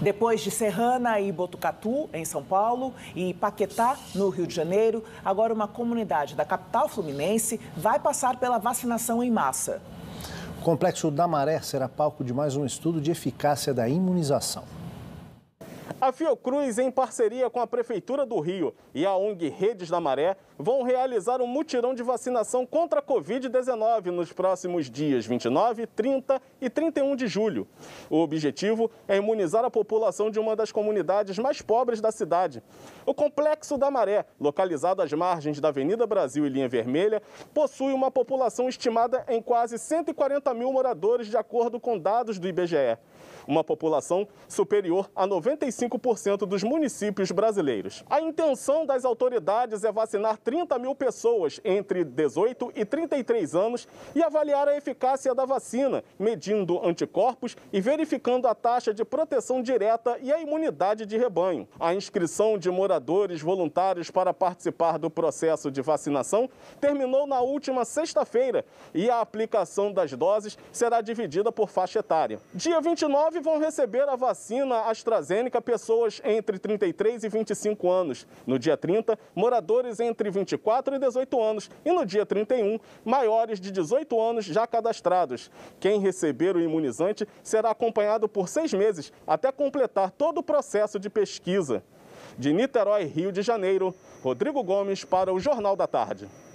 Depois de Serrana e Botucatu, em São Paulo, e Paquetá, no Rio de Janeiro, agora uma comunidade da capital fluminense vai passar pela vacinação em massa. O complexo da Maré será palco de mais um estudo de eficácia da imunização. A Fiocruz, em parceria com a Prefeitura do Rio e a ONG Redes da Maré, vão realizar um mutirão de vacinação contra a Covid-19 nos próximos dias 29, 30 e 31 de julho. O objetivo é imunizar a população de uma das comunidades mais pobres da cidade. O Complexo da Maré, localizado às margens da Avenida Brasil e Linha Vermelha, possui uma população estimada em quase 140 mil moradores, de acordo com dados do IBGE. Uma população superior a 95 75% dos municípios brasileiros. A intenção das autoridades é vacinar 30 mil pessoas entre 18 e 33 anos e avaliar a eficácia da vacina, medindo anticorpos e verificando a taxa de proteção direta e a imunidade de rebanho. A inscrição de moradores voluntários para participar do processo de vacinação terminou na última sexta-feira e a aplicação das doses será dividida por faixa etária. Dia 29 vão receber a vacina AstraZeneca pessoas entre 33 e 25 anos. No dia 30, moradores entre 24 e 18 anos. E no dia 31, maiores de 18 anos já cadastrados. Quem receber o imunizante será acompanhado por seis meses até completar todo o processo de pesquisa. De Niterói, Rio de Janeiro, Rodrigo Gomes para o Jornal da Tarde.